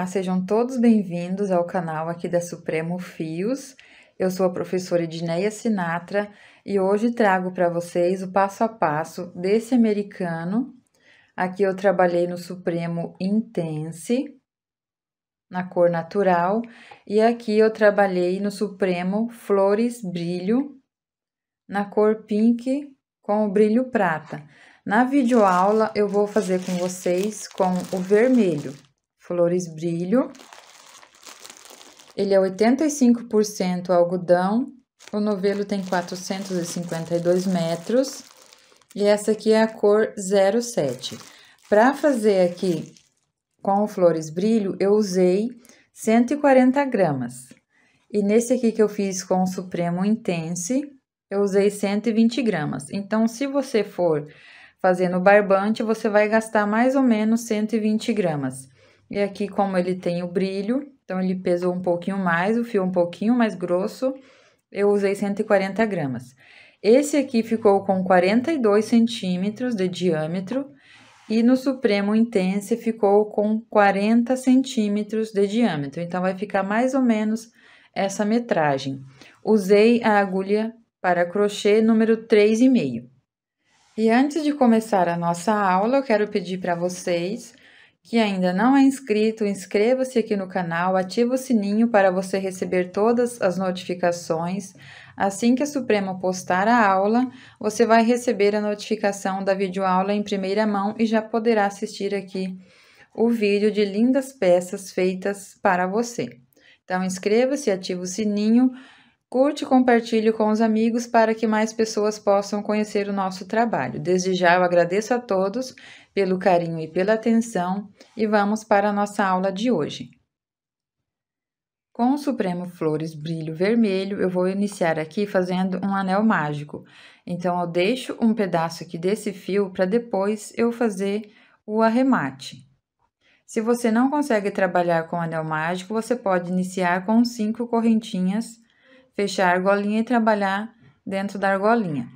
Olá, sejam todos bem-vindos ao canal aqui da Supremo Fios. Eu sou a professora Edneia Sinatra e hoje trago para vocês o passo a passo desse americano. Aqui eu trabalhei no Supremo Intense, na cor natural, e aqui eu trabalhei no Supremo Flores Brilho, na cor pink com o brilho prata. Na videoaula eu vou fazer com vocês com o vermelho. Flores Brilho. Ele é 85% algodão, o novelo tem 452 metros e essa aqui é a cor 07. Para fazer aqui com o Flores Brilho, eu usei 140 gramas. E nesse aqui que eu fiz com o Supremo Intense, eu usei 120 gramas. Então, se você for fazendo barbante, você vai gastar mais ou menos 120 gramas. E aqui, como ele tem o brilho, então ele pesou um pouquinho mais, o fio um pouquinho mais grosso, eu usei 140 gramas. Esse aqui ficou com 42 centímetros de diâmetro e no Supremo Intense ficou com 40 centímetros de diâmetro. Então, vai ficar mais ou menos essa metragem. Usei a agulha para crochê número 3,5. E antes de começar a nossa aula, eu quero pedir para vocês que ainda não é inscrito, inscreva-se aqui no canal, ative o sininho para você receber todas as notificações. Assim que a Suprema postar a aula, você vai receber a notificação da videoaula em primeira mão e já poderá assistir aqui o vídeo de lindas peças feitas para você. Então, inscreva-se, ative o sininho, curte e compartilhe com os amigos para que mais pessoas possam conhecer o nosso trabalho. Desde já eu agradeço a todos pelo carinho e pela atenção e vamos para a nossa aula de hoje. Com o Supremo Flores Brilho Vermelho, eu vou iniciar aqui fazendo um anel mágico. Então, eu deixo um pedaço aqui desse fio para depois eu fazer o arremate. Se você não consegue trabalhar com anel mágico, você pode iniciar com cinco correntinhas, fechar a argolinha e trabalhar dentro da argolinha.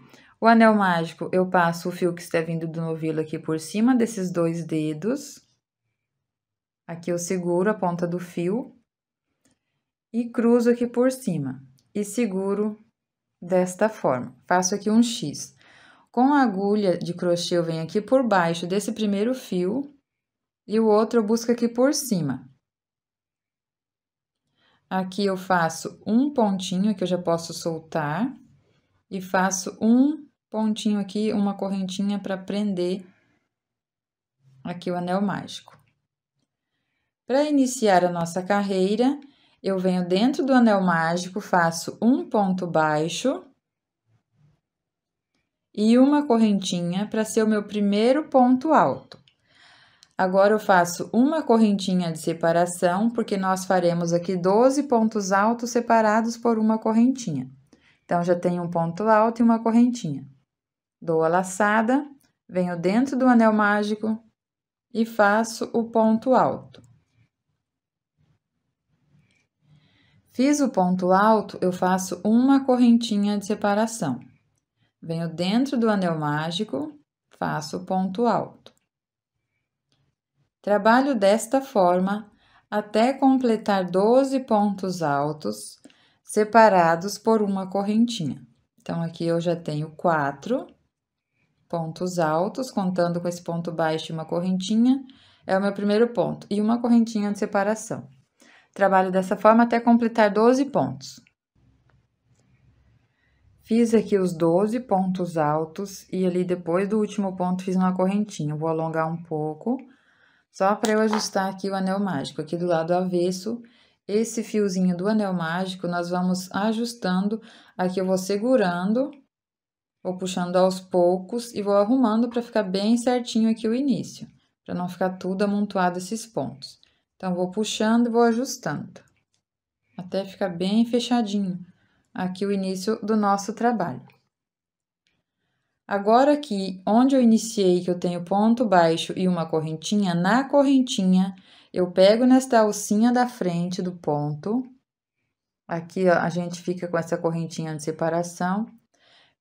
O anel mágico, eu passo o fio que está vindo do novilho aqui por cima desses dois dedos. Aqui eu seguro a ponta do fio e cruzo aqui por cima e seguro desta forma. Faço aqui um X. Com a agulha de crochê, eu venho aqui por baixo desse primeiro fio e o outro eu busco aqui por cima. Aqui eu faço um pontinho que eu já posso soltar e faço um pontinho aqui, uma correntinha para prender aqui o anel mágico. Para iniciar a nossa carreira, eu venho dentro do anel mágico, faço um ponto baixo e uma correntinha para ser o meu primeiro ponto alto. Agora eu faço uma correntinha de separação, porque nós faremos aqui 12 pontos altos separados por uma correntinha. Então, já tenho um ponto alto e uma correntinha. Dou a laçada, venho dentro do anel mágico e faço o ponto alto. Fiz o ponto alto, eu faço uma correntinha de separação. Venho dentro do anel mágico, faço o ponto alto. Trabalho desta forma até completar 12 pontos altos separados por uma correntinha. Então, aqui eu já tenho quatro pontos altos, contando com esse ponto baixo e uma correntinha, é o meu primeiro ponto, e uma correntinha de separação. Trabalho dessa forma até completar 12 pontos. Fiz aqui os 12 pontos altos e ali depois do último ponto fiz uma correntinha. Vou alongar um pouco, só para eu ajustar aqui o anel mágico. Aqui do lado avesso, esse fiozinho do anel mágico, nós vamos ajustando. Aqui eu vou segurando Vou puxando aos poucos e vou arrumando para ficar bem certinho aqui o início, para não ficar tudo amontoado esses pontos. Então, vou puxando e vou ajustando, até ficar bem fechadinho aqui o início do nosso trabalho. Agora aqui, onde eu iniciei, que eu tenho ponto baixo e uma correntinha, na correntinha, eu pego nesta alcinha da frente do ponto. Aqui, ó, a gente fica com essa correntinha de separação.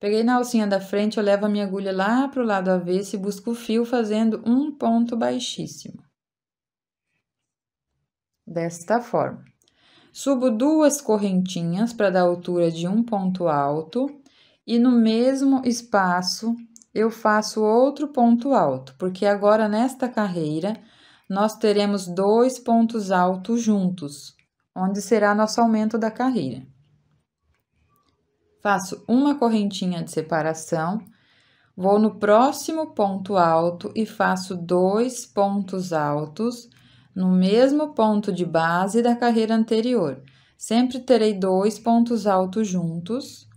Peguei na alcinha da frente, eu levo a minha agulha lá para o lado avesso e busco o fio fazendo um ponto baixíssimo. Desta forma. Subo duas correntinhas para dar altura de um ponto alto e no mesmo espaço eu faço outro ponto alto, porque agora nesta carreira nós teremos dois pontos altos juntos, onde será nosso aumento da carreira faço uma correntinha de separação, vou no próximo ponto alto e faço dois pontos altos no mesmo ponto de base da carreira anterior. Sempre terei dois pontos altos juntos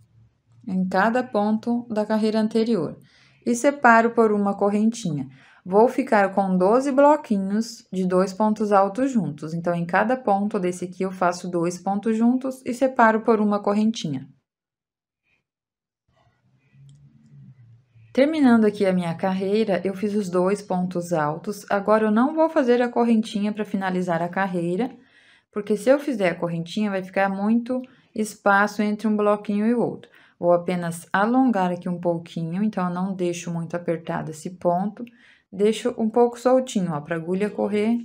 em cada ponto da carreira anterior e separo por uma correntinha. Vou ficar com 12 bloquinhos de dois pontos altos juntos. Então, em cada ponto desse aqui, eu faço dois pontos juntos e separo por uma correntinha. Terminando aqui a minha carreira, eu fiz os dois pontos altos. Agora, eu não vou fazer a correntinha para finalizar a carreira, porque se eu fizer a correntinha, vai ficar muito espaço entre um bloquinho e outro. Vou apenas alongar aqui um pouquinho, então, eu não deixo muito apertado esse ponto. Deixo um pouco soltinho, ó, para agulha correr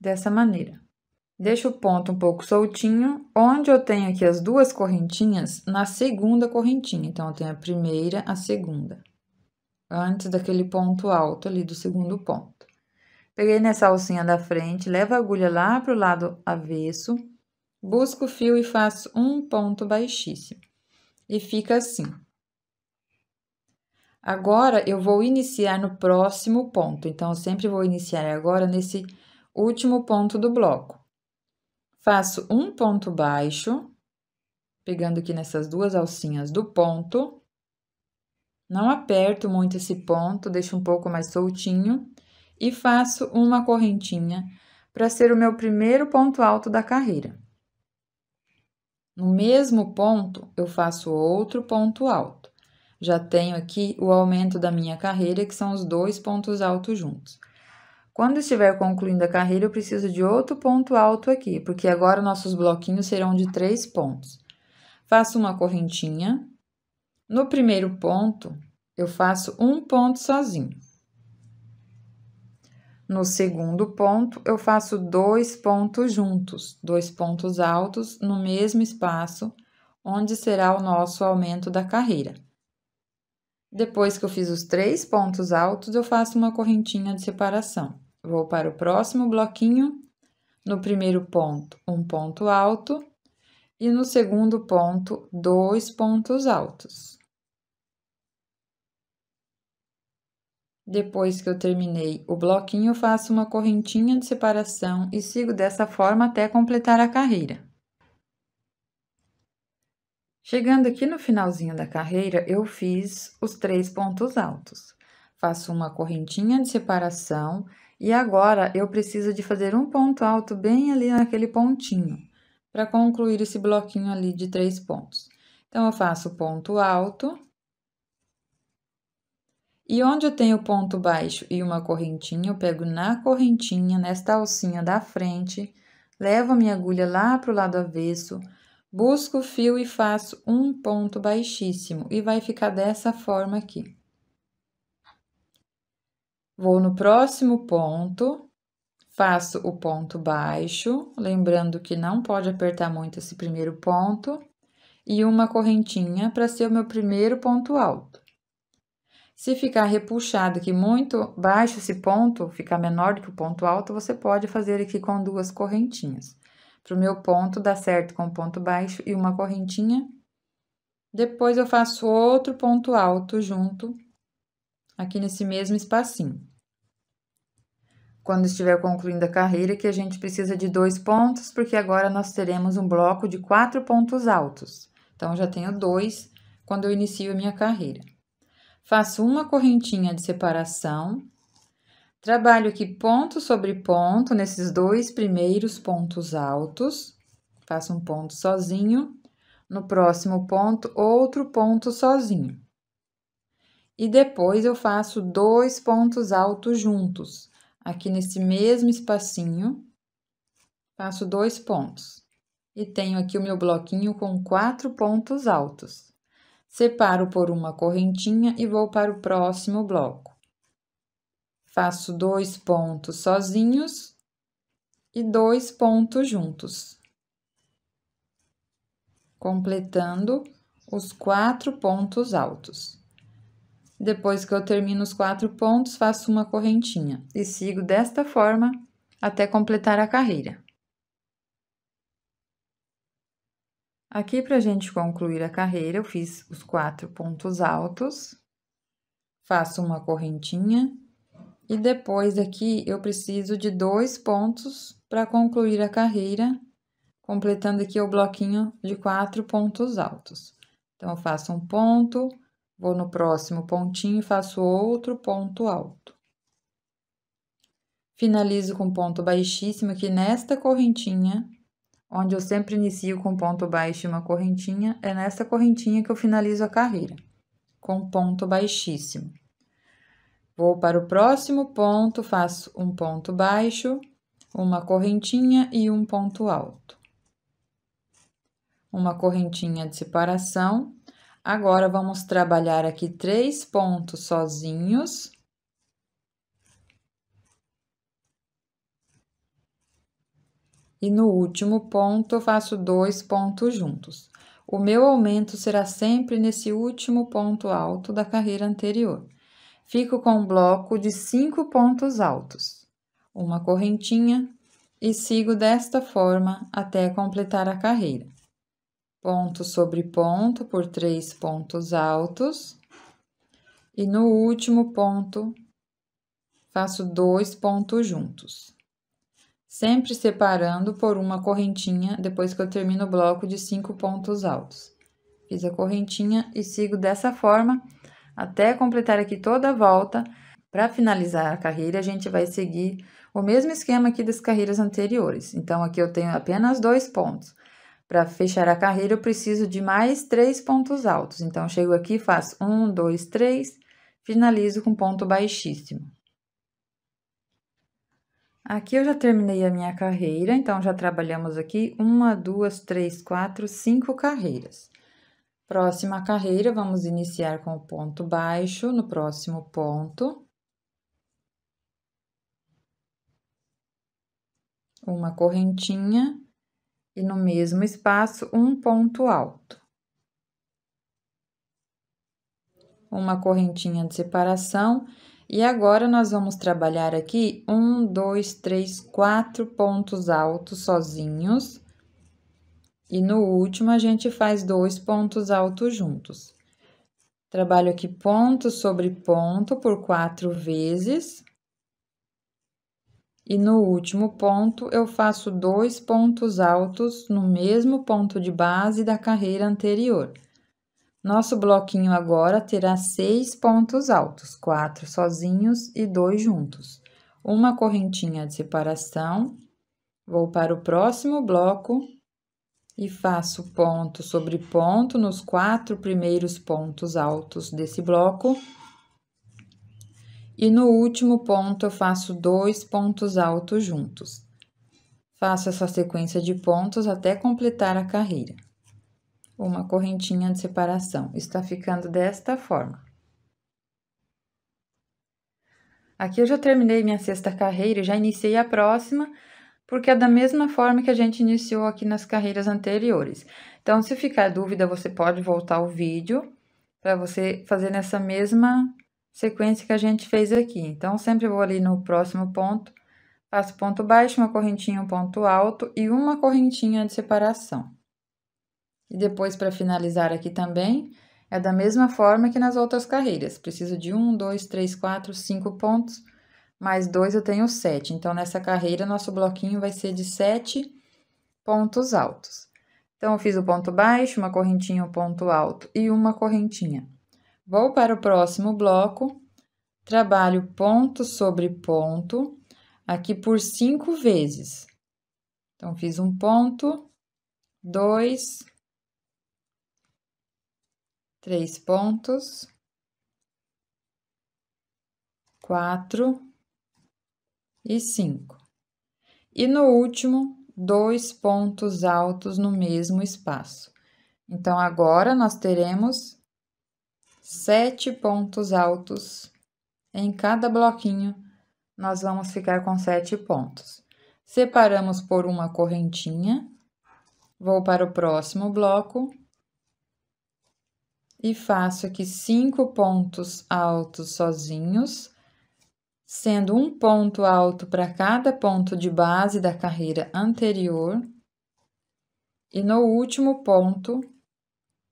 dessa maneira. Deixo o ponto um pouco soltinho, onde eu tenho aqui as duas correntinhas, na segunda correntinha. Então, eu tenho a primeira, a segunda antes daquele ponto alto ali do segundo ponto. Peguei nessa alcinha da frente, levo a agulha lá para o lado avesso, busco o fio e faço um ponto baixíssimo. E fica assim. Agora, eu vou iniciar no próximo ponto. Então, eu sempre vou iniciar agora nesse último ponto do bloco. Faço um ponto baixo, pegando aqui nessas duas alcinhas do ponto não aperto muito esse ponto, deixo um pouco mais soltinho e faço uma correntinha para ser o meu primeiro ponto alto da carreira. No mesmo ponto, eu faço outro ponto alto. Já tenho aqui o aumento da minha carreira, que são os dois pontos altos juntos. Quando estiver concluindo a carreira, eu preciso de outro ponto alto aqui, porque agora nossos bloquinhos serão de três pontos. Faço uma correntinha no primeiro ponto, eu faço um ponto sozinho. No segundo ponto, eu faço dois pontos juntos, dois pontos altos no mesmo espaço, onde será o nosso aumento da carreira. Depois que eu fiz os três pontos altos, eu faço uma correntinha de separação. Vou para o próximo bloquinho, no primeiro ponto, um ponto alto, e no segundo ponto, dois pontos altos. Depois que eu terminei o bloquinho, faço uma correntinha de separação e sigo dessa forma até completar a carreira. Chegando aqui no finalzinho da carreira, eu fiz os três pontos altos. Faço uma correntinha de separação e agora eu preciso de fazer um ponto alto bem ali naquele pontinho para concluir esse bloquinho ali de três pontos. Então, eu faço ponto alto e onde eu tenho ponto baixo e uma correntinha, eu pego na correntinha, nesta alcinha da frente, levo a minha agulha lá para o lado avesso, busco o fio e faço um ponto baixíssimo, e vai ficar dessa forma aqui. Vou no próximo ponto, faço o ponto baixo, lembrando que não pode apertar muito esse primeiro ponto, e uma correntinha para ser o meu primeiro ponto alto. Se ficar repuxado, que muito baixo esse ponto, ficar menor do que o ponto alto, você pode fazer aqui com duas correntinhas. Para o meu ponto, dá certo com ponto baixo e uma correntinha. Depois, eu faço outro ponto alto junto, aqui nesse mesmo espacinho. Quando estiver concluindo a carreira, que a gente precisa de dois pontos, porque agora nós teremos um bloco de quatro pontos altos. Então, já tenho dois quando eu inicio a minha carreira. Faço uma correntinha de separação. Trabalho aqui ponto sobre ponto nesses dois primeiros pontos altos. Faço um ponto sozinho. No próximo ponto, outro ponto sozinho. E depois, eu faço dois pontos altos juntos. Aqui nesse mesmo espacinho, faço dois pontos. E tenho aqui o meu bloquinho com quatro pontos altos. Separo por uma correntinha e vou para o próximo bloco. Faço dois pontos sozinhos e dois pontos juntos, completando os quatro pontos altos. Depois que eu termino os quatro pontos, faço uma correntinha e sigo desta forma até completar a carreira. Aqui, para a gente concluir a carreira, eu fiz os quatro pontos altos, faço uma correntinha, e depois aqui eu preciso de dois pontos para concluir a carreira, completando aqui o bloquinho de quatro pontos altos. Então, eu faço um ponto, vou no próximo pontinho e faço outro ponto alto. Finalizo com ponto baixíssimo aqui nesta correntinha, onde eu sempre inicio com ponto baixo e uma correntinha, é nessa correntinha que eu finalizo a carreira, com ponto baixíssimo. Vou para o próximo ponto, faço um ponto baixo, uma correntinha e um ponto alto. Uma correntinha de separação. Agora, vamos trabalhar aqui três pontos sozinhos E no último ponto, eu faço dois pontos juntos. O meu aumento será sempre nesse último ponto alto da carreira anterior. Fico com um bloco de cinco pontos altos, uma correntinha, e sigo desta forma até completar a carreira. Ponto sobre ponto por três pontos altos, e no último ponto, faço dois pontos juntos sempre separando por uma correntinha depois que eu termino o bloco de cinco pontos altos. Fiz a correntinha e sigo dessa forma até completar aqui toda a volta. Para finalizar a carreira, a gente vai seguir o mesmo esquema aqui das carreiras anteriores. Então, aqui eu tenho apenas dois pontos. Para fechar a carreira, eu preciso de mais três pontos altos. Então, chego aqui, faço um, dois, três, finalizo com ponto baixíssimo. Aqui eu já terminei a minha carreira, então já trabalhamos aqui uma, duas, três, quatro, cinco carreiras. Próxima carreira, vamos iniciar com o ponto baixo no próximo ponto. Uma correntinha e no mesmo espaço um ponto alto. Uma correntinha de separação e agora nós vamos trabalhar aqui um, dois, três, quatro pontos altos sozinhos. E no último, a gente faz dois pontos altos juntos. Trabalho aqui ponto sobre ponto por quatro vezes. E no último ponto, eu faço dois pontos altos no mesmo ponto de base da carreira anterior. Nosso bloquinho agora terá seis pontos altos, quatro sozinhos e dois juntos. Uma correntinha de separação, vou para o próximo bloco e faço ponto sobre ponto nos quatro primeiros pontos altos desse bloco. E no último ponto, eu faço dois pontos altos juntos. Faço essa sequência de pontos até completar a carreira uma correntinha de separação. Está ficando desta forma. Aqui eu já terminei minha sexta carreira e já iniciei a próxima, porque é da mesma forma que a gente iniciou aqui nas carreiras anteriores. Então, se ficar dúvida, você pode voltar o vídeo para você fazer nessa mesma sequência que a gente fez aqui. Então, sempre vou ali no próximo ponto, faço ponto baixo, uma correntinha, um ponto alto e uma correntinha de separação. E depois, para finalizar aqui também, é da mesma forma que nas outras carreiras. Preciso de um, dois, três, quatro, cinco pontos, mais dois eu tenho sete. Então, nessa carreira, nosso bloquinho vai ser de sete pontos altos. Então, eu fiz o ponto baixo, uma correntinha, um ponto alto e uma correntinha. Vou para o próximo bloco, trabalho ponto sobre ponto, aqui por cinco vezes. Então, fiz um ponto, dois, três pontos, quatro e cinco. E no último, dois pontos altos no mesmo espaço. Então, agora nós teremos sete pontos altos em cada bloquinho. Nós vamos ficar com sete pontos. Separamos por uma correntinha. Vou para o próximo bloco e faço aqui cinco pontos altos sozinhos, sendo um ponto alto para cada ponto de base da carreira anterior, e no último ponto,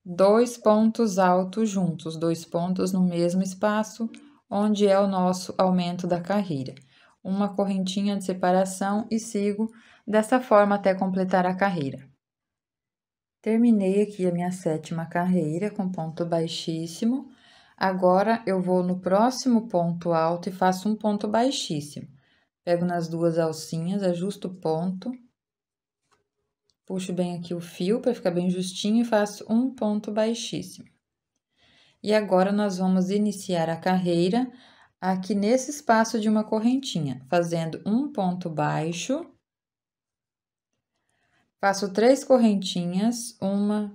dois pontos altos juntos, dois pontos no mesmo espaço, onde é o nosso aumento da carreira. Uma correntinha de separação e sigo dessa forma até completar a carreira. Terminei aqui a minha sétima carreira com ponto baixíssimo. Agora, eu vou no próximo ponto alto e faço um ponto baixíssimo. Pego nas duas alcinhas, ajusto o ponto, puxo bem aqui o fio para ficar bem justinho e faço um ponto baixíssimo. E agora, nós vamos iniciar a carreira aqui nesse espaço de uma correntinha, fazendo um ponto baixo Faço três correntinhas, uma,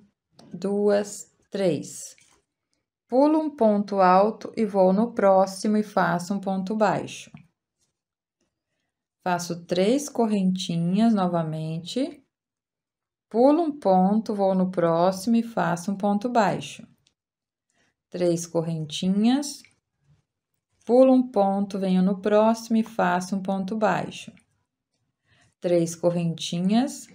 duas, três. Pulo um ponto alto e vou no próximo e faço um ponto baixo. Faço três correntinhas novamente. Pulo um ponto, vou no próximo e faço um ponto baixo. Três correntinhas. Pulo um ponto, venho no próximo e faço um ponto baixo. Três correntinhas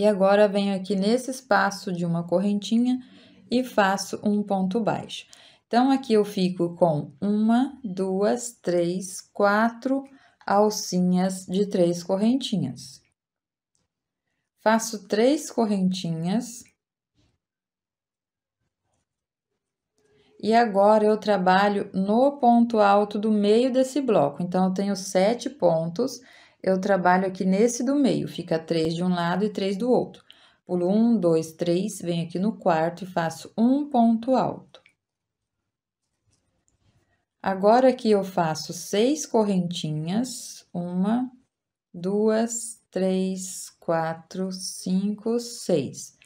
e agora venho aqui nesse espaço de uma correntinha e faço um ponto baixo. Então, aqui eu fico com uma, duas, três, quatro alcinhas de três correntinhas. Faço três correntinhas. E agora eu trabalho no ponto alto do meio desse bloco. Então, eu tenho sete pontos eu trabalho aqui nesse do meio, fica três de um lado e três do outro. Pulo um, dois, três, venho aqui no quarto e faço um ponto alto. Agora aqui eu faço seis correntinhas, uma, duas, três, quatro, cinco, seis.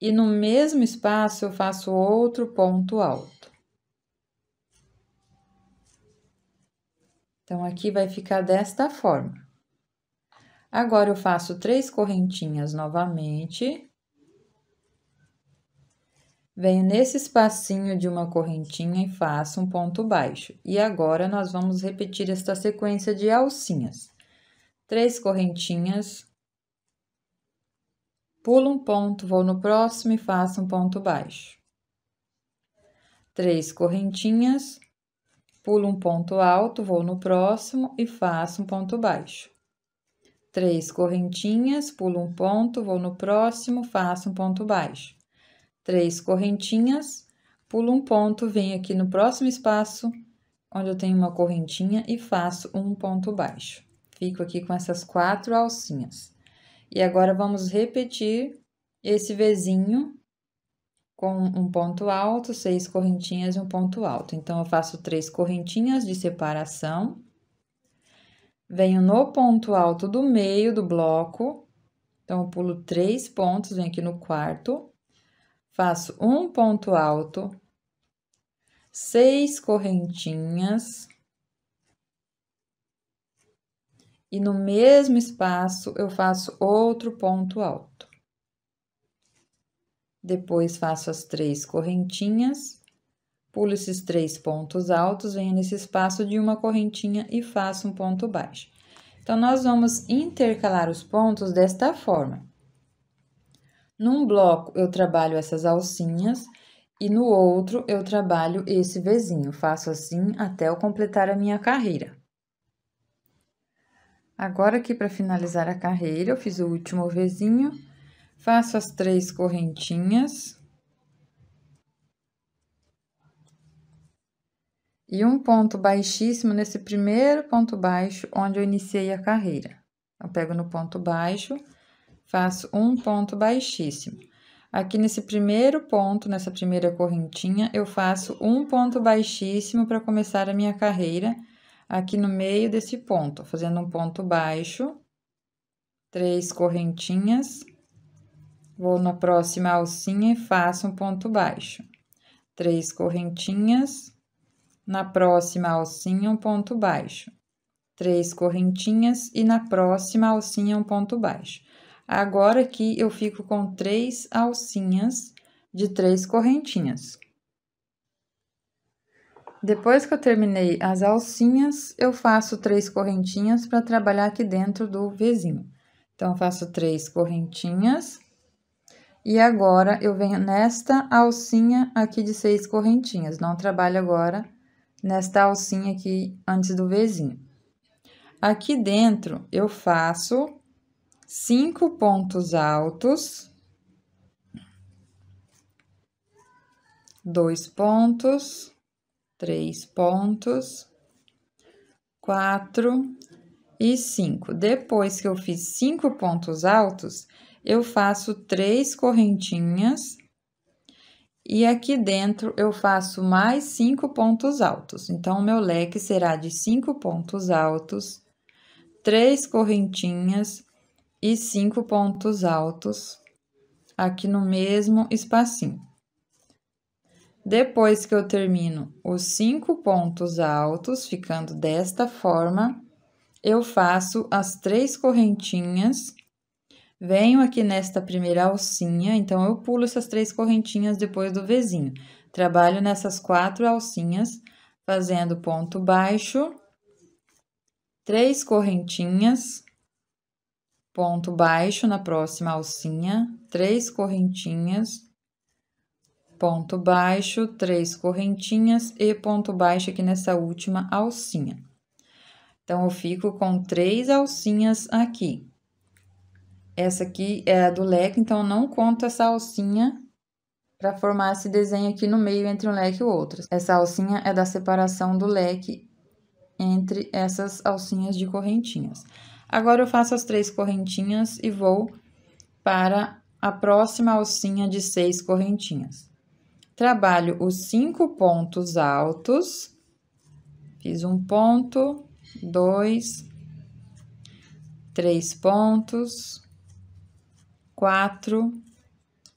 E no mesmo espaço eu faço outro ponto alto. Então, aqui vai ficar desta forma. Agora eu faço três correntinhas novamente. Venho nesse espacinho de uma correntinha e faço um ponto baixo. E agora, nós vamos repetir esta sequência de alcinhas. Três correntinhas, pulo um ponto, vou no próximo e faço um ponto baixo. Três correntinhas, pulo um ponto alto, vou no próximo e faço um ponto baixo. Três correntinhas, pulo um ponto, vou no próximo, faço um ponto baixo. Três correntinhas, pulo um ponto, venho aqui no próximo espaço, onde eu tenho uma correntinha e faço um ponto baixo. Fico aqui com essas quatro alcinhas. E agora, vamos repetir esse vizinho com um ponto alto, seis correntinhas e um ponto alto. Então, eu faço três correntinhas de separação venho no ponto alto do meio do bloco, então eu pulo três pontos, venho aqui no quarto, faço um ponto alto, seis correntinhas, e no mesmo espaço eu faço outro ponto alto. Depois faço as três correntinhas, Pulo esses três pontos altos, venho nesse espaço de uma correntinha e faço um ponto baixo. Então, nós vamos intercalar os pontos desta forma. Num bloco, eu trabalho essas alcinhas e no outro, eu trabalho esse vizinho. Faço assim até eu completar a minha carreira. Agora, aqui para finalizar a carreira, eu fiz o último vizinho, faço as três correntinhas e um ponto baixíssimo nesse primeiro ponto baixo onde eu iniciei a carreira. Eu pego no ponto baixo, faço um ponto baixíssimo. Aqui nesse primeiro ponto, nessa primeira correntinha, eu faço um ponto baixíssimo para começar a minha carreira aqui no meio desse ponto, fazendo um ponto baixo, três correntinhas, vou na próxima alcinha e faço um ponto baixo, três correntinhas, na próxima alcinha um ponto baixo, três correntinhas e na próxima alcinha um ponto baixo. Agora aqui eu fico com três alcinhas de três correntinhas. Depois que eu terminei as alcinhas, eu faço três correntinhas para trabalhar aqui dentro do vizinho. Então, faço três correntinhas. E agora, eu venho nesta alcinha aqui de seis correntinhas. Não trabalho agora nesta alcinha aqui antes do vizinho. Aqui dentro, eu faço cinco pontos altos, dois pontos, três pontos, quatro e cinco. Depois que eu fiz cinco pontos altos, eu faço três correntinhas e aqui dentro eu faço mais cinco pontos altos. Então, o meu leque será de cinco pontos altos, três correntinhas e cinco pontos altos aqui no mesmo espacinho. Depois que eu termino os cinco pontos altos, ficando desta forma, eu faço as três correntinhas Venho aqui nesta primeira alcinha, então eu pulo essas três correntinhas depois do vizinho. Trabalho nessas quatro alcinhas, fazendo ponto baixo, três correntinhas, ponto baixo na próxima alcinha, três correntinhas, ponto baixo, três correntinhas e ponto baixo aqui nessa última alcinha. Então, eu fico com três alcinhas aqui. Essa aqui é a do leque, então não conta essa alcinha para formar esse desenho aqui no meio entre um leque e outro. Essa alcinha é da separação do leque entre essas alcinhas de correntinhas. Agora, eu faço as três correntinhas e vou para a próxima alcinha de seis correntinhas. Trabalho os cinco pontos altos, fiz um ponto, dois, três pontos, 4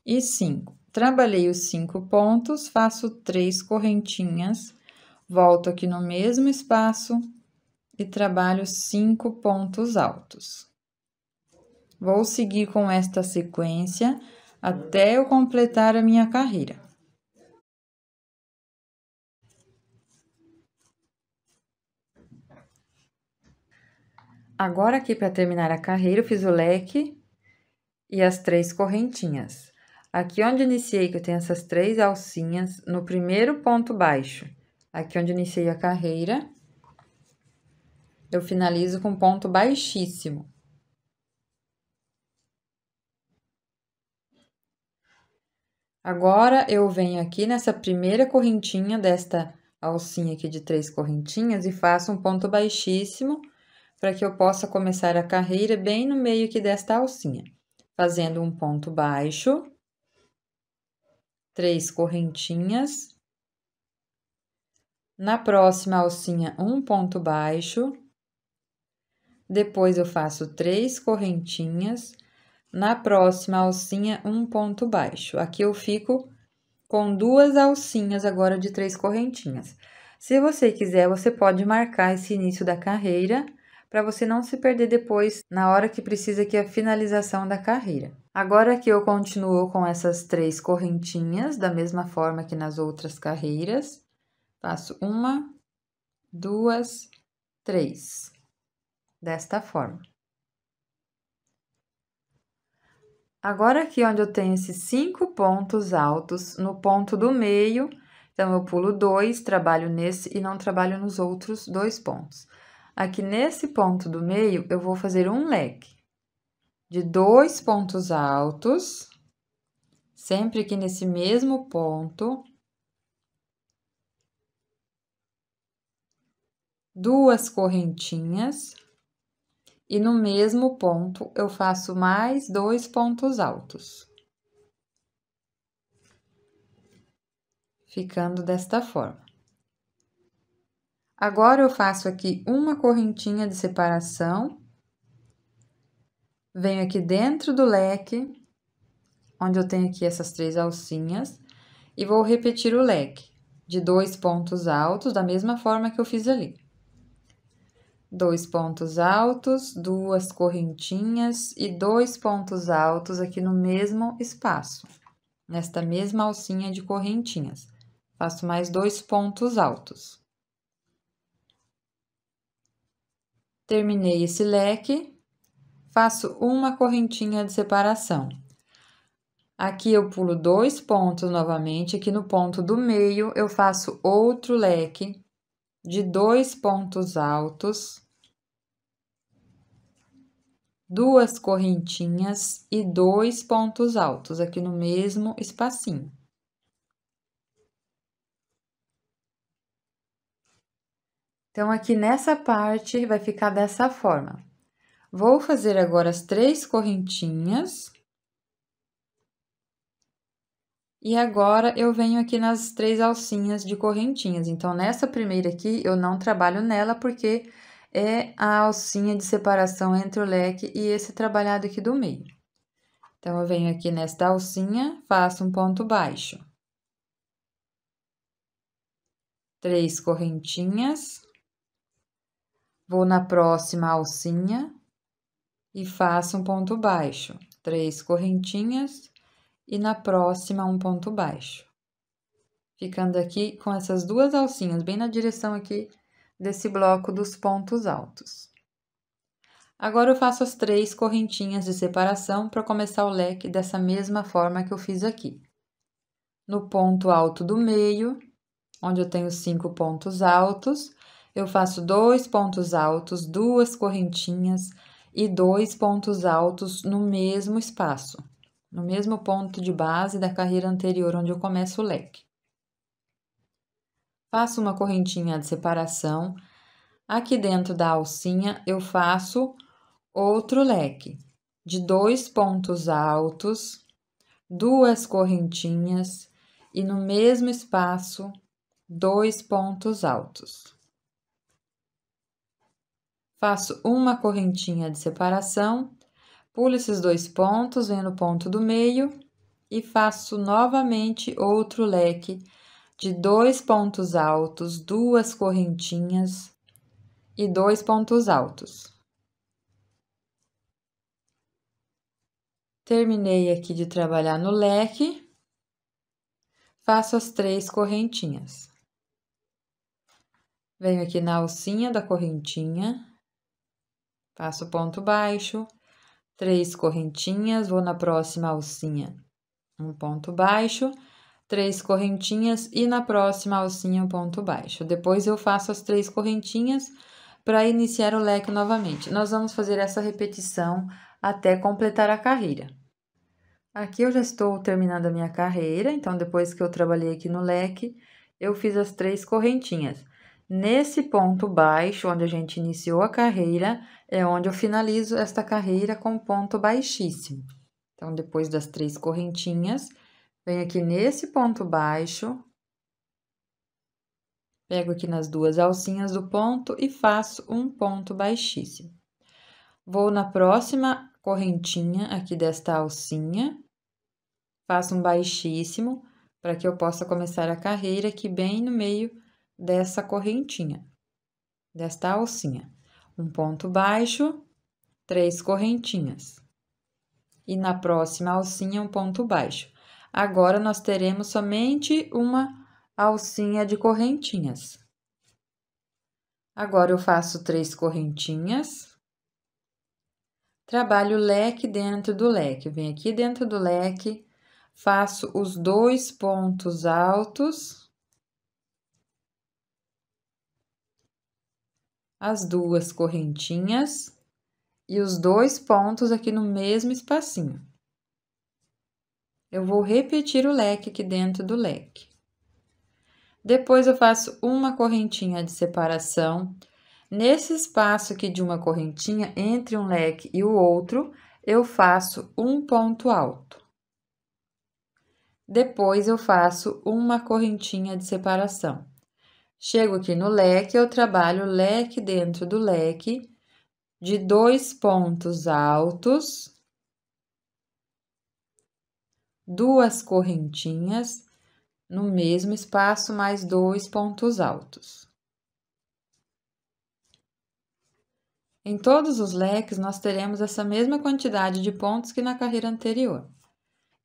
e 5. Trabalhei os cinco pontos, faço três correntinhas, volto aqui no mesmo espaço e trabalho cinco pontos altos. Vou seguir com esta sequência até eu completar a minha carreira. Agora aqui para terminar a carreira, eu fiz o leque e as três correntinhas. Aqui onde iniciei, que eu tenho essas três alcinhas, no primeiro ponto baixo, aqui onde iniciei a carreira, eu finalizo com ponto baixíssimo. Agora, eu venho aqui nessa primeira correntinha desta alcinha aqui de três correntinhas e faço um ponto baixíssimo para que eu possa começar a carreira bem no meio aqui desta alcinha fazendo um ponto baixo, três correntinhas. Na próxima alcinha, um ponto baixo. Depois eu faço três correntinhas. Na próxima alcinha, um ponto baixo. Aqui eu fico com duas alcinhas agora de três correntinhas. Se você quiser, você pode marcar esse início da carreira para você não se perder depois na hora que precisa que é a finalização da carreira. Agora que eu continuo com essas três correntinhas, da mesma forma que nas outras carreiras, faço uma, duas, três, desta forma. Agora aqui onde eu tenho esses cinco pontos altos, no ponto do meio, então eu pulo dois, trabalho nesse e não trabalho nos outros dois pontos. Aqui nesse ponto do meio, eu vou fazer um leque de dois pontos altos, sempre aqui nesse mesmo ponto. Duas correntinhas. E no mesmo ponto, eu faço mais dois pontos altos. Ficando desta forma. Agora, eu faço aqui uma correntinha de separação. Venho aqui dentro do leque, onde eu tenho aqui essas três alcinhas, e vou repetir o leque de dois pontos altos, da mesma forma que eu fiz ali. Dois pontos altos, duas correntinhas e dois pontos altos aqui no mesmo espaço, nesta mesma alcinha de correntinhas. Faço mais dois pontos altos. Terminei esse leque, faço uma correntinha de separação. Aqui eu pulo dois pontos novamente, aqui no ponto do meio eu faço outro leque de dois pontos altos, duas correntinhas e dois pontos altos aqui no mesmo espacinho. Então, aqui nessa parte vai ficar dessa forma. Vou fazer agora as três correntinhas. E agora, eu venho aqui nas três alcinhas de correntinhas. Então, nessa primeira aqui, eu não trabalho nela, porque é a alcinha de separação entre o leque e esse trabalhado aqui do meio. Então, eu venho aqui nesta alcinha, faço um ponto baixo. Três correntinhas. Vou na próxima alcinha e faço um ponto baixo, três correntinhas e na próxima um ponto baixo. Ficando aqui com essas duas alcinhas bem na direção aqui desse bloco dos pontos altos. Agora eu faço as três correntinhas de separação para começar o leque dessa mesma forma que eu fiz aqui. No ponto alto do meio, onde eu tenho cinco pontos altos, eu faço dois pontos altos, duas correntinhas e dois pontos altos no mesmo espaço, no mesmo ponto de base da carreira anterior onde eu começo o leque. Faço uma correntinha de separação. Aqui dentro da alcinha eu faço outro leque de dois pontos altos, duas correntinhas e no mesmo espaço dois pontos altos faço uma correntinha de separação, pulo esses dois pontos, venho no ponto do meio e faço novamente outro leque de dois pontos altos, duas correntinhas e dois pontos altos. Terminei aqui de trabalhar no leque, faço as três correntinhas. Venho aqui na alcinha da correntinha, Passo ponto baixo, três correntinhas, vou na próxima alcinha, um ponto baixo, três correntinhas e na próxima alcinha um ponto baixo. Depois eu faço as três correntinhas para iniciar o leque novamente. Nós vamos fazer essa repetição até completar a carreira. Aqui eu já estou terminando a minha carreira, então depois que eu trabalhei aqui no leque, eu fiz as três correntinhas. Nesse ponto baixo, onde a gente iniciou a carreira, é onde eu finalizo esta carreira com ponto baixíssimo. Então, depois das três correntinhas, venho aqui nesse ponto baixo, pego aqui nas duas alcinhas do ponto e faço um ponto baixíssimo. Vou na próxima correntinha aqui desta alcinha, faço um baixíssimo para que eu possa começar a carreira aqui bem no meio dessa correntinha, desta alcinha. Um ponto baixo, três correntinhas. E na próxima alcinha, um ponto baixo. Agora, nós teremos somente uma alcinha de correntinhas. Agora, eu faço três correntinhas. Trabalho o leque dentro do leque. Venho aqui dentro do leque, faço os dois pontos altos as duas correntinhas e os dois pontos aqui no mesmo espacinho. Eu vou repetir o leque aqui dentro do leque. Depois, eu faço uma correntinha de separação. Nesse espaço aqui de uma correntinha, entre um leque e o outro, eu faço um ponto alto. Depois, eu faço uma correntinha de separação. Chego aqui no leque, eu trabalho leque dentro do leque de dois pontos altos, duas correntinhas, no mesmo espaço mais dois pontos altos. Em todos os leques, nós teremos essa mesma quantidade de pontos que na carreira anterior.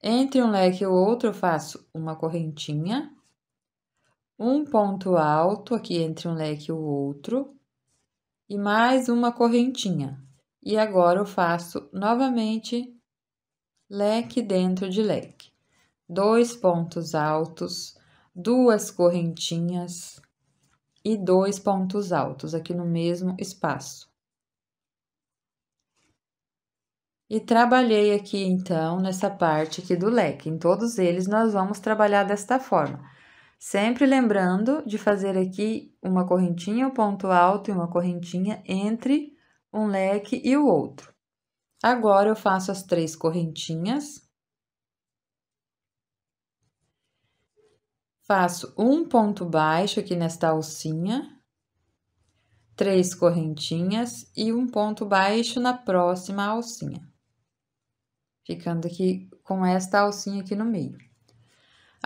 Entre um leque e o outro, eu faço uma correntinha, um ponto alto aqui entre um leque e o outro e mais uma correntinha. E agora eu faço novamente leque dentro de leque. Dois pontos altos, duas correntinhas e dois pontos altos aqui no mesmo espaço. E trabalhei aqui então nessa parte aqui do leque. Em todos eles nós vamos trabalhar desta forma Sempre lembrando de fazer aqui uma correntinha, um ponto alto e uma correntinha entre um leque e o outro. Agora, eu faço as três correntinhas. Faço um ponto baixo aqui nesta alcinha, três correntinhas e um ponto baixo na próxima alcinha. Ficando aqui com esta alcinha aqui no meio.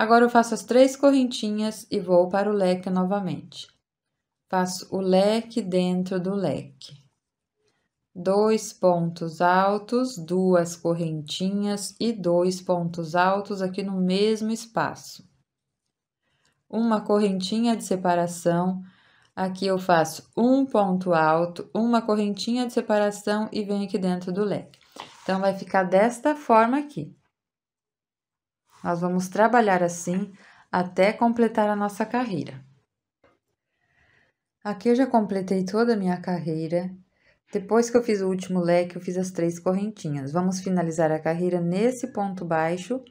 Agora eu faço as três correntinhas e vou para o leque novamente. Faço o leque dentro do leque. Dois pontos altos, duas correntinhas e dois pontos altos aqui no mesmo espaço. Uma correntinha de separação, Aqui eu faço um ponto alto, uma correntinha de separação e venho aqui dentro do leque. Então, vai ficar desta forma aqui. Nós vamos trabalhar assim até completar a nossa carreira. Aqui eu já completei toda a minha carreira. Depois que eu fiz o último leque, eu fiz as três correntinhas. Vamos finalizar a carreira nesse ponto baixo,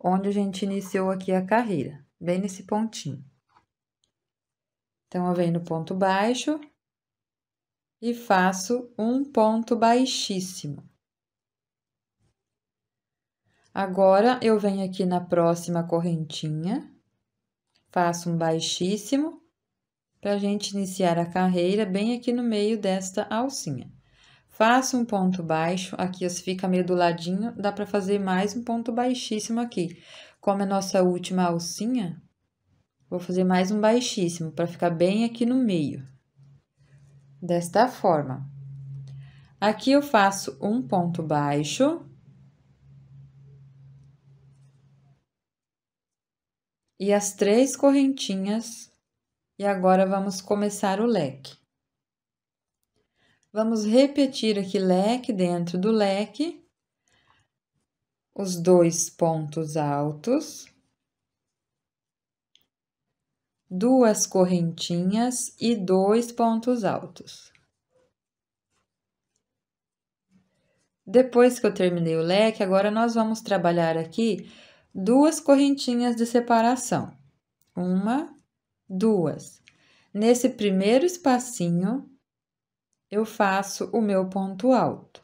onde a gente iniciou aqui a carreira, bem nesse pontinho. Então, eu venho no ponto baixo e faço um ponto baixíssimo. Agora, eu venho aqui na próxima correntinha, faço um baixíssimo, para a gente iniciar a carreira bem aqui no meio desta alcinha. Faço um ponto baixo, aqui fica meio do ladinho, dá para fazer mais um ponto baixíssimo aqui. Como é nossa última alcinha, vou fazer mais um baixíssimo, para ficar bem aqui no meio. Desta forma. Aqui eu faço um ponto baixo, e as três correntinhas, e agora vamos começar o leque. Vamos repetir aqui leque dentro do leque, os dois pontos altos, duas correntinhas e dois pontos altos. Depois que eu terminei o leque, agora nós vamos trabalhar aqui duas correntinhas de separação. Uma, duas. Nesse primeiro espacinho, eu faço o meu ponto alto.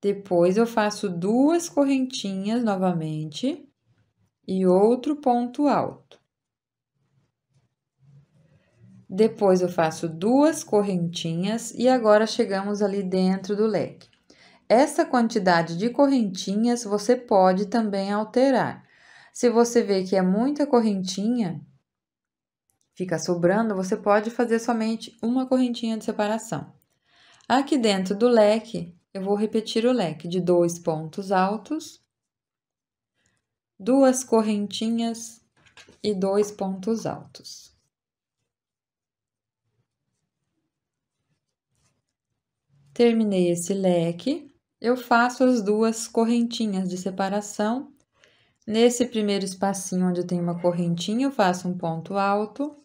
Depois, eu faço duas correntinhas novamente e outro ponto alto. Depois, eu faço duas correntinhas e agora chegamos ali dentro do leque. Essa quantidade de correntinhas você pode também alterar. Se você vê que é muita correntinha, fica sobrando, você pode fazer somente uma correntinha de separação. Aqui dentro do leque, eu vou repetir o leque de dois pontos altos, duas correntinhas e dois pontos altos. Terminei esse leque, eu faço as duas correntinhas de separação. Nesse primeiro espacinho onde tem uma correntinha, eu faço um ponto alto,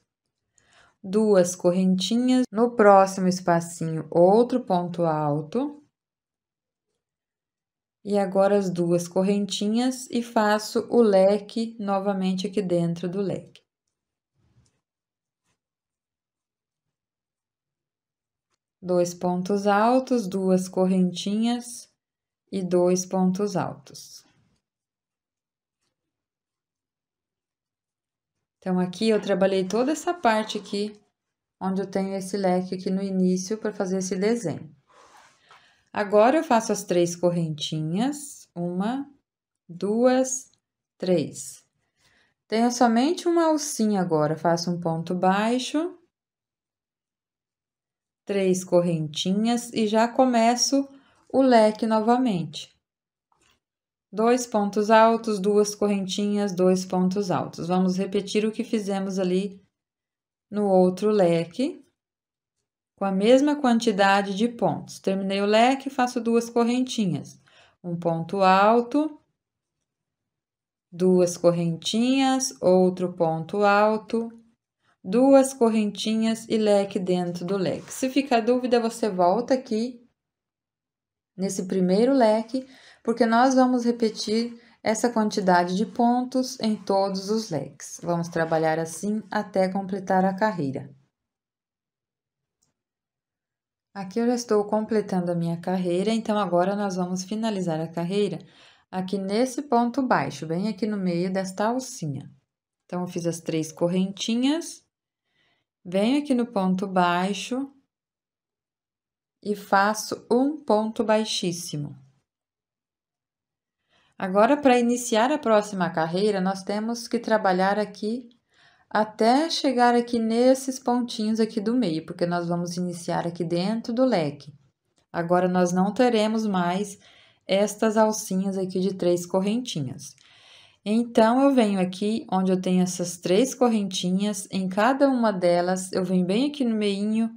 duas correntinhas. No próximo espacinho, outro ponto alto. E agora as duas correntinhas e faço o leque novamente aqui dentro do leque. dois pontos altos, duas correntinhas e dois pontos altos. Então, aqui eu trabalhei toda essa parte aqui, onde eu tenho esse leque aqui no início para fazer esse desenho. Agora, eu faço as três correntinhas, uma, duas, três. Tenho somente uma alcinha agora, faço um ponto baixo três correntinhas e já começo o leque novamente. Dois pontos altos, duas correntinhas, dois pontos altos. Vamos repetir o que fizemos ali no outro leque, com a mesma quantidade de pontos. Terminei o leque, faço duas correntinhas. Um ponto alto, duas correntinhas, outro ponto alto, duas correntinhas e leque dentro do leque. Se ficar dúvida, você volta aqui nesse primeiro leque, porque nós vamos repetir essa quantidade de pontos em todos os leques. Vamos trabalhar assim até completar a carreira. Aqui eu já estou completando a minha carreira, então agora nós vamos finalizar a carreira aqui nesse ponto baixo, bem aqui no meio desta alcinha. Então, eu fiz as três correntinhas venho aqui no ponto baixo e faço um ponto baixíssimo. Agora, para iniciar a próxima carreira, nós temos que trabalhar aqui até chegar aqui nesses pontinhos aqui do meio, porque nós vamos iniciar aqui dentro do leque. Agora, nós não teremos mais estas alcinhas aqui de três correntinhas. Então, eu venho aqui onde eu tenho essas três correntinhas, em cada uma delas, eu venho bem aqui no meinho,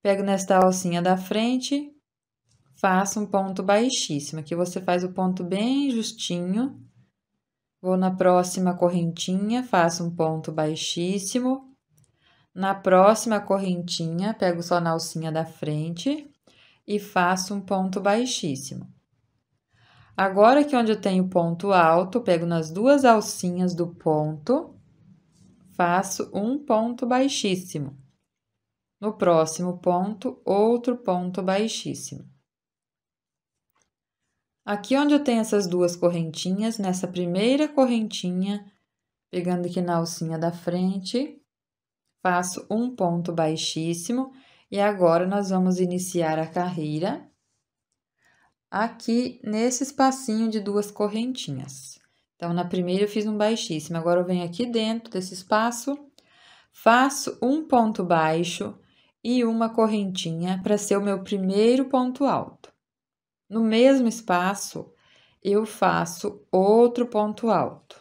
pego nesta alcinha da frente, faço um ponto baixíssimo. Aqui você faz o ponto bem justinho, vou na próxima correntinha, faço um ponto baixíssimo. Na próxima correntinha, pego só na alcinha da frente e faço um ponto baixíssimo. Agora que é onde eu tenho ponto alto, pego nas duas alcinhas do ponto, faço um ponto baixíssimo. No próximo ponto, outro ponto baixíssimo. Aqui onde eu tenho essas duas correntinhas, nessa primeira correntinha, pegando aqui na alcinha da frente, faço um ponto baixíssimo. E agora, nós vamos iniciar a carreira aqui nesse espacinho de duas correntinhas. Então, na primeira eu fiz um baixíssimo, agora eu venho aqui dentro desse espaço, faço um ponto baixo e uma correntinha para ser o meu primeiro ponto alto. No mesmo espaço, eu faço outro ponto alto.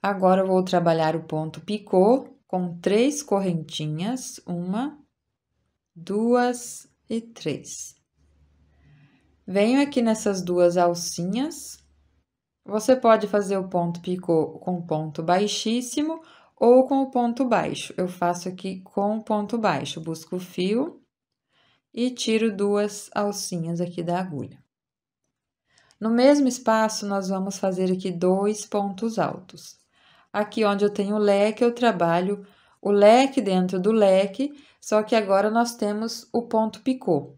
Agora, eu vou trabalhar o ponto picô com três correntinhas, uma, duas e três. Venho aqui nessas duas alcinhas. Você pode fazer o ponto picô com ponto baixíssimo ou com o ponto baixo. Eu faço aqui com o ponto baixo, busco o fio e tiro duas alcinhas aqui da agulha. No mesmo espaço, nós vamos fazer aqui dois pontos altos. Aqui onde eu tenho o leque, eu trabalho o leque dentro do leque só que agora nós temos o ponto picô.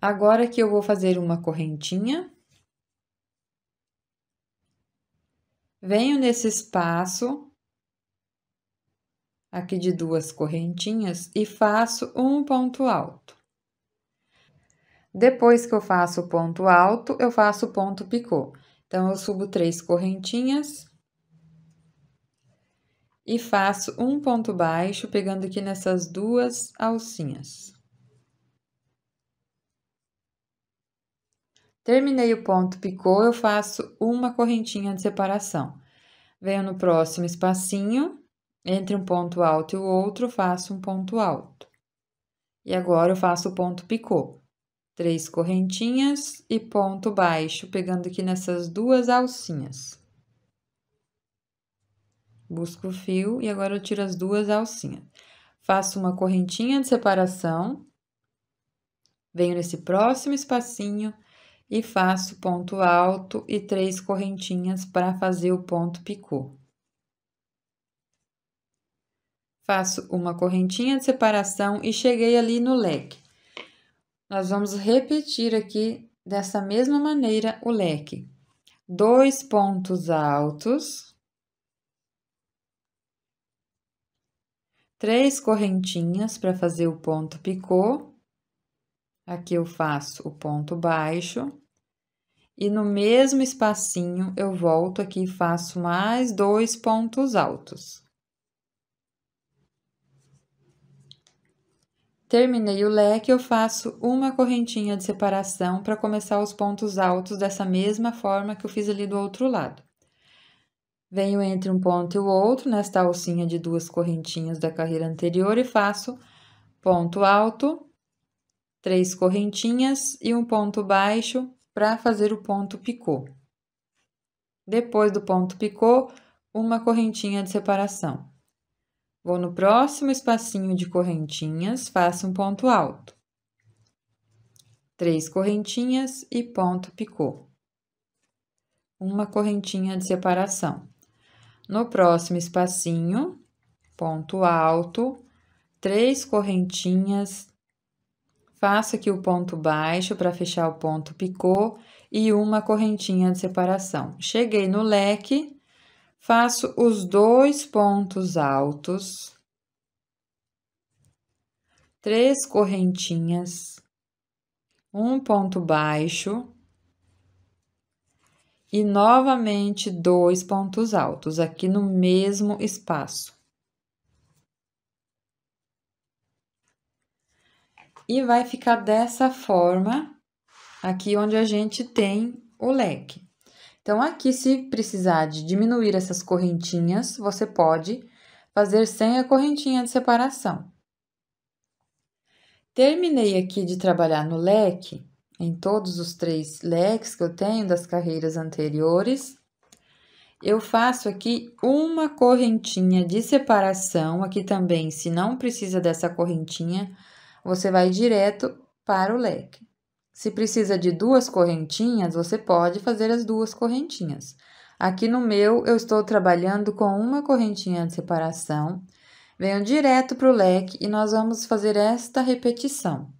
Agora que eu vou fazer uma correntinha, venho nesse espaço aqui de duas correntinhas e faço um ponto alto. Depois que eu faço o ponto alto, eu faço o ponto picô. Então, eu subo três correntinhas, e faço um ponto baixo pegando aqui nessas duas alcinhas. Terminei o ponto, picô, eu faço uma correntinha de separação. Venho no próximo espacinho, entre um ponto alto e o outro, faço um ponto alto. E agora eu faço o ponto picô. Três correntinhas e ponto baixo, pegando aqui nessas duas alcinhas. Busco o fio e agora eu tiro as duas alcinhas. Faço uma correntinha de separação, venho nesse próximo espacinho e faço ponto alto e três correntinhas para fazer o ponto picô. Faço uma correntinha de separação e cheguei ali no leque. Nós vamos repetir aqui dessa mesma maneira o leque. Dois pontos altos três correntinhas para fazer o ponto picô. Aqui eu faço o ponto baixo. E no mesmo espacinho, eu volto aqui e faço mais dois pontos altos. Terminei o leque, eu faço uma correntinha de separação para começar os pontos altos dessa mesma forma que eu fiz ali do outro lado. Venho entre um ponto e o outro nesta alcinha de duas correntinhas da carreira anterior e faço ponto alto, três correntinhas e um ponto baixo para fazer o ponto picô. Depois do ponto picô, uma correntinha de separação. Vou no próximo espacinho de correntinhas, faço um ponto alto. Três correntinhas e ponto picô. Uma correntinha de separação. No próximo espacinho, ponto alto, três correntinhas, faço aqui o ponto baixo para fechar o ponto picô e uma correntinha de separação. Cheguei no leque, faço os dois pontos altos, três correntinhas, um ponto baixo, e novamente dois pontos altos aqui no mesmo espaço. E vai ficar dessa forma aqui onde a gente tem o leque. Então, aqui, se precisar de diminuir essas correntinhas, você pode fazer sem a correntinha de separação. Terminei aqui de trabalhar no leque, em todos os três leques que eu tenho das carreiras anteriores. Eu faço aqui uma correntinha de separação, aqui também, se não precisa dessa correntinha, você vai direto para o leque. Se precisa de duas correntinhas, você pode fazer as duas correntinhas. Aqui no meu, eu estou trabalhando com uma correntinha de separação, venho direto para o leque e nós vamos fazer esta repetição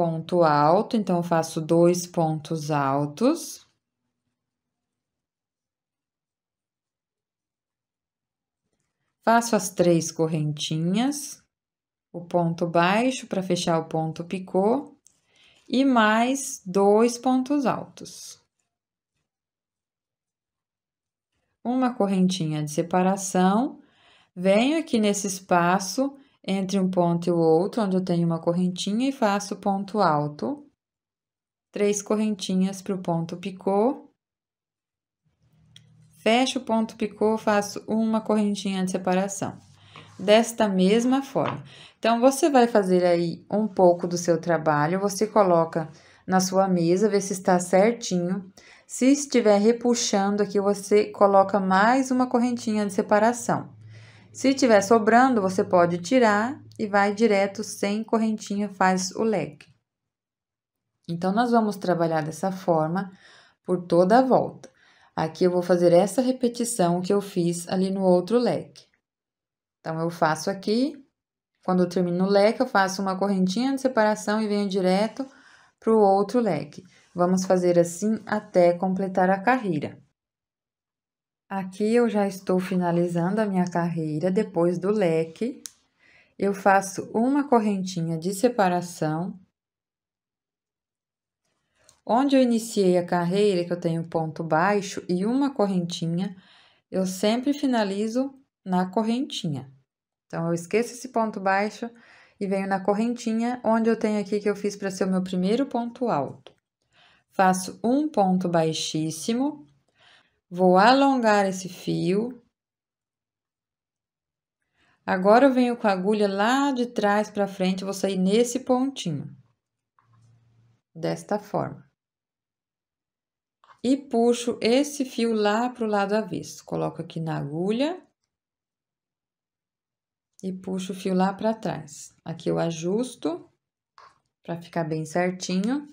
ponto alto, então faço dois pontos altos. Faço as três correntinhas, o ponto baixo para fechar o ponto picô e mais dois pontos altos. Uma correntinha de separação, venho aqui nesse espaço entre um ponto e o outro, onde eu tenho uma correntinha e faço ponto alto. Três correntinhas para o ponto picô. Fecho o ponto picô, faço uma correntinha de separação. Desta mesma forma. Então, você vai fazer aí um pouco do seu trabalho, você coloca na sua mesa, vê se está certinho. Se estiver repuxando aqui, você coloca mais uma correntinha de separação. Se tiver sobrando, você pode tirar e vai direto sem correntinha, faz o leque. Então, nós vamos trabalhar dessa forma por toda a volta. Aqui eu vou fazer essa repetição que eu fiz ali no outro leque. Então, eu faço aqui, quando eu termino o leque, eu faço uma correntinha de separação e venho direto para o outro leque. Vamos fazer assim até completar a carreira. Aqui eu já estou finalizando a minha carreira, depois do leque, eu faço uma correntinha de separação. Onde eu iniciei a carreira, que eu tenho ponto baixo e uma correntinha, eu sempre finalizo na correntinha. Então, eu esqueço esse ponto baixo e venho na correntinha, onde eu tenho aqui que eu fiz para ser o meu primeiro ponto alto. Faço um ponto baixíssimo Vou alongar esse fio. Agora eu venho com a agulha lá de trás para frente, vou sair nesse pontinho. Desta forma. E puxo esse fio lá para o lado avesso. Coloco aqui na agulha. E puxo o fio lá para trás. Aqui eu ajusto para ficar bem certinho.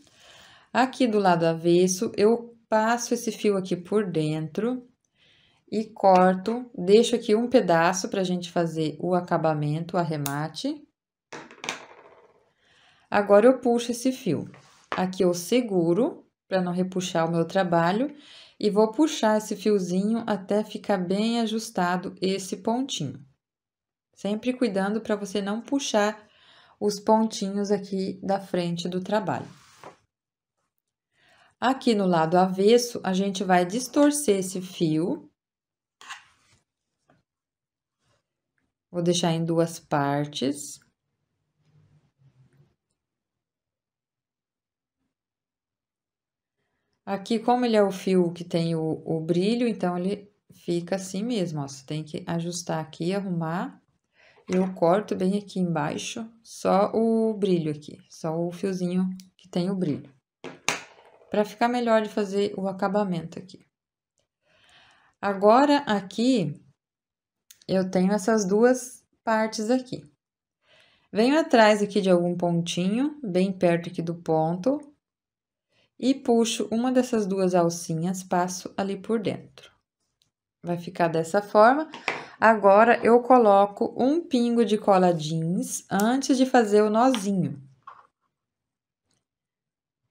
Aqui do lado avesso, eu passo esse fio aqui por dentro e corto, deixo aqui um pedaço para a gente fazer o acabamento, o arremate. Agora, eu puxo esse fio. Aqui eu seguro, para não repuxar o meu trabalho, e vou puxar esse fiozinho até ficar bem ajustado esse pontinho. Sempre cuidando para você não puxar os pontinhos aqui da frente do trabalho. Aqui no lado avesso, a gente vai distorcer esse fio. Vou deixar em duas partes. Aqui, como ele é o fio que tem o, o brilho, então ele fica assim mesmo, ó. Você tem que ajustar aqui, arrumar. Eu corto bem aqui embaixo, só o brilho aqui, só o fiozinho que tem o brilho para ficar melhor de fazer o acabamento aqui. Agora, aqui, eu tenho essas duas partes aqui. Venho atrás aqui de algum pontinho, bem perto aqui do ponto, e puxo uma dessas duas alcinhas, passo ali por dentro. Vai ficar dessa forma. Agora, eu coloco um pingo de cola jeans antes de fazer o nozinho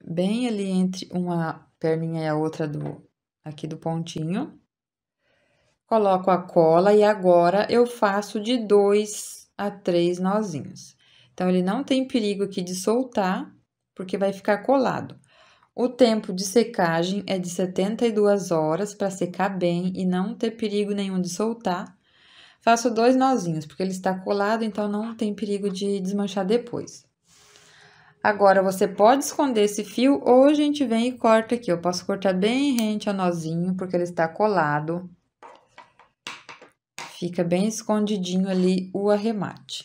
bem ali entre uma perninha e a outra do aqui do pontinho. Coloco a cola e agora eu faço de dois a três nozinhos. Então, ele não tem perigo aqui de soltar, porque vai ficar colado. O tempo de secagem é de 72 horas para secar bem e não ter perigo nenhum de soltar. Faço dois nozinhos, porque ele está colado, então não tem perigo de desmanchar depois. Agora, você pode esconder esse fio ou a gente vem e corta aqui. Eu posso cortar bem rente a nozinho, porque ele está colado. Fica bem escondidinho ali o arremate.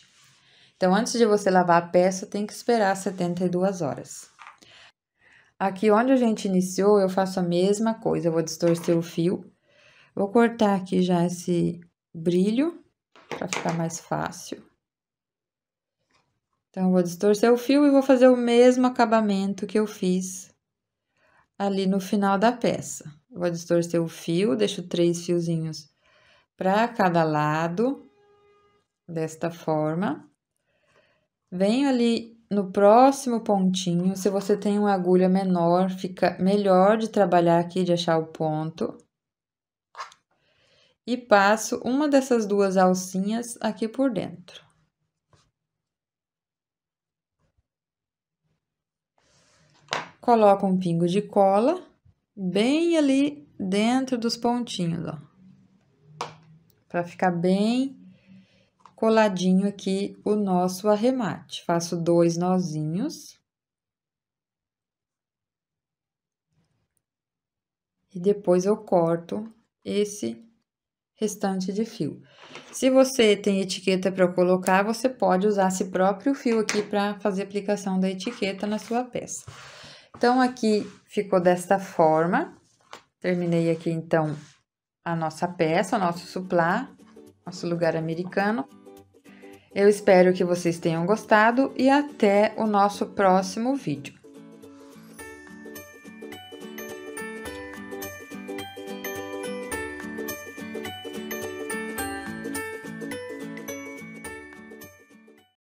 Então, antes de você lavar a peça, tem que esperar 72 horas. Aqui onde a gente iniciou, eu faço a mesma coisa. Eu vou distorcer o fio. Vou cortar aqui já esse brilho, para ficar mais fácil. Então, vou distorcer o fio e vou fazer o mesmo acabamento que eu fiz ali no final da peça. Vou distorcer o fio, deixo três fiozinhos para cada lado, desta forma. Venho ali no próximo pontinho, se você tem uma agulha menor, fica melhor de trabalhar aqui, de achar o ponto. E passo uma dessas duas alcinhas aqui por dentro. coloca um pingo de cola bem ali dentro dos pontinhos, ó. Para ficar bem coladinho aqui o nosso arremate. Faço dois nozinhos. E depois eu corto esse restante de fio. Se você tem etiqueta para colocar, você pode usar esse próprio fio aqui para fazer aplicação da etiqueta na sua peça. Então, aqui ficou desta forma. Terminei aqui, então, a nossa peça, o nosso suplá, nosso lugar americano. Eu espero que vocês tenham gostado e até o nosso próximo vídeo.